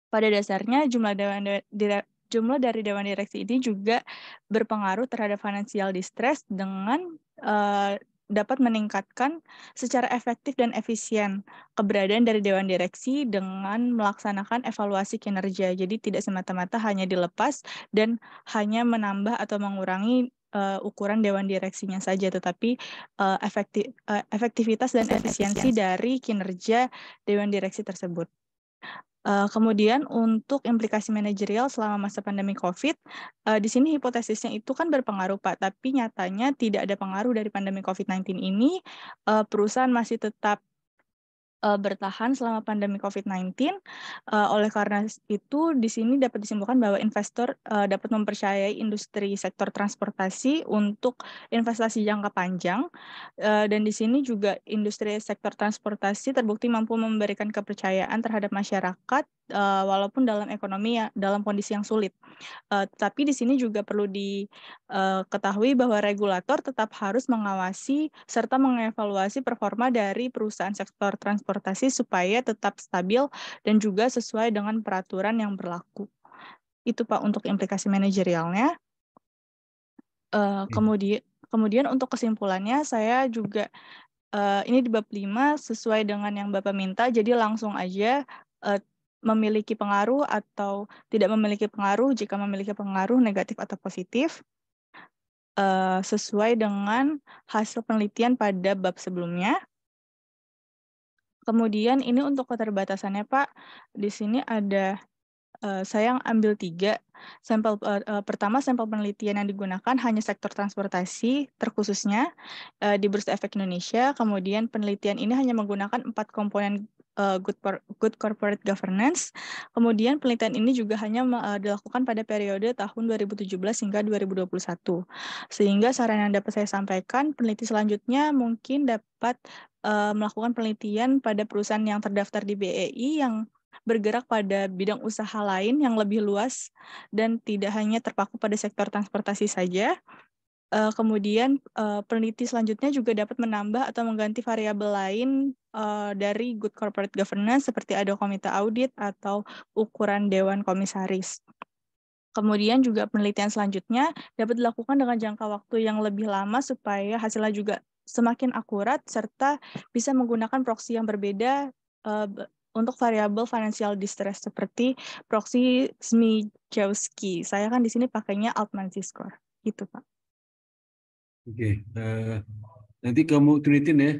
pada dasarnya jumlah dewan de dire jumlah dari dewan direksi ini juga berpengaruh terhadap financial distress dengan uh, dapat meningkatkan secara efektif dan efisien keberadaan dari dewan direksi dengan melaksanakan evaluasi kinerja. Jadi tidak semata-mata hanya dilepas dan hanya menambah atau mengurangi uh, ukuran dewan direksinya saja, tetapi uh, eh, efektif, uh, eh, efektivitas dan efisiensi dari kinerja dewan direksi tersebut. Uh, kemudian untuk implikasi manajerial selama masa pandemi COVID, uh, di sini hipotesisnya itu kan berpengaruh Pak, tapi nyatanya tidak ada pengaruh dari pandemi COVID-19 ini, uh, perusahaan masih tetap uh, bertahan selama pandemi COVID-19. Uh, eh, oleh karena itu, di sini dapat disimpulkan bahwa investor uh, dapat mempercayai industri sektor transportasi untuk investasi jangka panjang. Uh, dan di sini juga industri sektor transportasi terbukti mampu memberikan kepercayaan terhadap masyarakat uh, walaupun dalam ekonomi ya, dalam kondisi yang sulit. Uh, tapi di sini juga perlu diketahui eh, uh, bahwa regulator tetap harus mengawasi serta mengevaluasi performa dari perusahaan sektor transportasi supaya tetap stabil dan juga sesuai dengan peraturan yang berlaku. Itu Pak untuk implikasi manajerialnya. Uh, kemudian kemudian untuk kesimpulannya saya juga uh, ini di bab 5 sesuai dengan yang Bapak minta jadi langsung aja uh, memiliki pengaruh atau tidak memiliki pengaruh jika memiliki pengaruh negatif atau positif eh, sesuai dengan hasil penelitian pada bab sebelumnya. Kemudian ini untuk keterbatasannya Pak, di sini ada eh, saya ambil tiga sampel eh, pertama sampel penelitian yang digunakan hanya sektor transportasi terkhususnya di Bursa Efek Indonesia. Kemudian penelitian ini hanya menggunakan empat komponen Eh, good, good corporate governance. Kemudian penelitian ini juga hanya uh, dilakukan pada periode tahun 2017 hingga 2021. Sehingga saran yang dapat saya sampaikan, peneliti selanjutnya mungkin dapat eh, melakukan penelitian pada perusahaan yang terdaftar di BEI yang bergerak pada bidang usaha lain yang lebih luas dan tidak hanya terpaku pada sektor transportasi saja, Uh, kemudian uh, peneliti selanjutnya juga dapat menambah atau mengganti variabel lain uh, dari good corporate governance seperti ada komite audit atau ukuran dewan komisaris. Kemudian juga penelitian selanjutnya dapat dilakukan dengan jangka waktu yang lebih lama supaya hasilnya juga semakin akurat serta bisa menggunakan proxy yang berbeda uh, untuk variabel financial distress seperti proxy Smijowski. Saya kan di sini pakainya Altman Z-score. Gitu, Pak. Oke, okay. uh, eh, nanti kamu tulitin ya.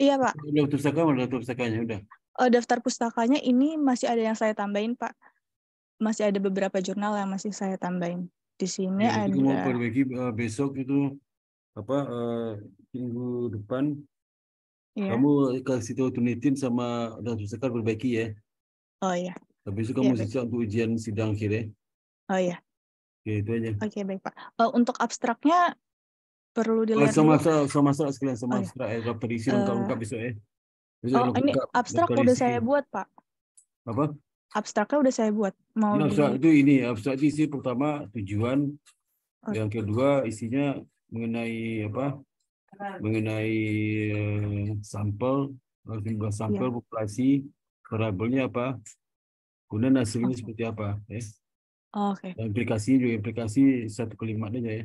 Iya pak. Daftar pustaka daftar pustakanya udah. Uh, daftar pustakanya ini masih ada yang saya tambahin pak. Masih ada beberapa jurnal yang masih saya tambahin. Di sini ya, ada. mau perbaiki uh, besok itu apa uh, minggu depan. Iya. Kamu kasih tahu tulitin sama daftar pustaka perbaiki ya. Oh iya. Tapi itu iya, kamu siap untuk ujian sidang akhir ya. Oh iya. Oke, itu aja. Oke, baik Pak. Uh, untuk abstraknya perlu oh, dilihat. Oh, sama semasa sekalian sama oh, ya. perisi eh, uh, eh, lengkap besok ya Besok oh, ini abstrak udah saya buat, Pak. Apa? Abstraknya udah saya buat. Mau abstrak itu ini abstrak itu isi pertama tujuan, oh. yang kedua isinya mengenai apa? Mengenai uh, sampel, jumlah sampel yeah. populasi, variabelnya apa? Kemudian hasilnya okay. Oh. seperti apa, ya? Oh, Oke. Okay. Implikasinya juga implikasi satu kalimat aja ya.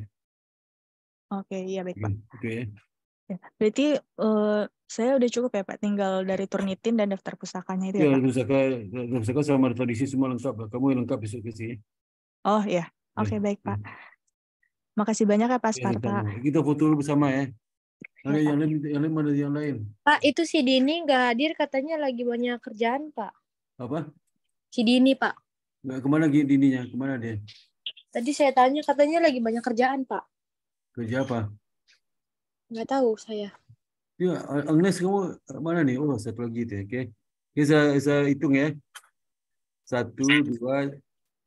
Oke, iya baik Pak. Hmm, oke. Okay. Ya, berarti uh, saya udah cukup ya Pak, tinggal dari Turnitin dan daftar pusakanya itu ya, ya Pak? Pusaka, pusaka sama tradisi semua lengkap. Kamu yang lengkap besok ke sini. Oh iya, iya oke okay, baik Pak. Hmm. Makasih banyak ya Pak iya, Sparta. Ya, kita, kita foto bersama ya. Ada iya, yang lain, yang lain mana yang lain? Pak, itu si Dini nggak hadir katanya lagi banyak kerjaan Pak. Apa? Si Dini Pak. Nggak, kemana Dininya? Kemana dia? Tadi saya tanya katanya lagi banyak kerjaan Pak. Kerja apa? Nggak tahu saya. Ya, Agnes kamu mana nih? Oh, satu lagi itu, oke. Okay. Kita, kita hitung ya. Satu, dua,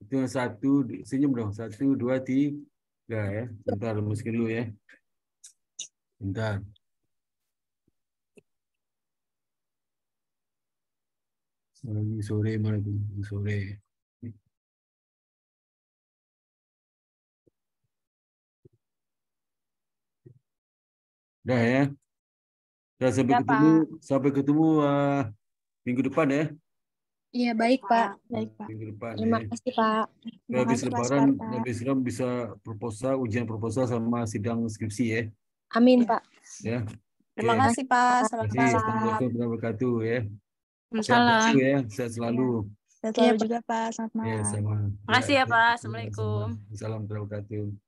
itu satu, senyum dong. Satu, dua, tiga ya. Bentar, mungkin dulu ya. Bentar. Lagi sore malam, lagi Sore. Udah ya. Udah sampai ya, ketemu Pak. sampai ketemu uh, minggu depan ya. Iya baik Pak. Baik Pak. Minggu depan. Terima ya. kasih Pak. Terima habis kasih, lebaran, Pak. habis lebaran bisa proposal, ujian proposal sama sidang skripsi ya. Amin Pak. Ya. Terima ya. kasih Pak. Selamat malam. Assalamualaikum warahmatullahi wabarakatuh ya. Waalaikumsalam. Ya, sehat selalu. Iya. Sehat selalu ya, juga Pak. Selamat iya, malam. Ya, iya, sama. Makasih ya Pak. Assalamualaikum. Assalamualaikum warahmatullahi wabarakatuh.